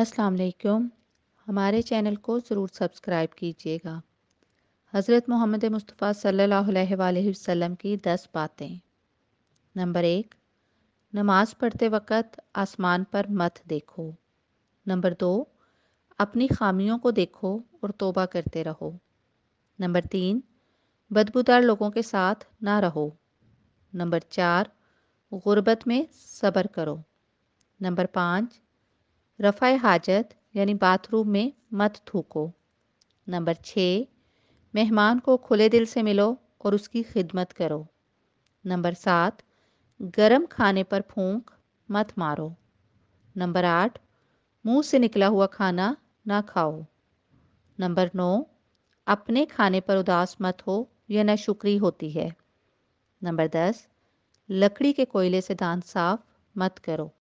अस्सलाम वालेकुम हमारे चैनल को ज़रूर सब्सक्राइब कीजिएगा हज़रत मोहम्मद मुस्तफ़ा सल्लल्लाहु अलैहि वसल्लम की दस बातें नंबर एक नमाज पढ़ते वक़्त आसमान पर मत देखो नंबर दो अपनी खामियों को देखो और तोबा करते रहो नंबर तीन बदबूदार लोगों के साथ ना रहो नंबर चार गुरबत में सब्र करो नंबर पाँच रफ़ा हाजत यानी बाथरूम में मत थूको नंबर छः मेहमान को खुले दिल से मिलो और उसकी खिदमत करो नंबर सात गरम खाने पर फूंक मत मारो नंबर आठ मुंह से निकला हुआ खाना ना खाओ नंबर नौ अपने खाने पर उदास मत हो यह ना शुक्री होती है नंबर दस लकड़ी के कोयले से दांत साफ मत करो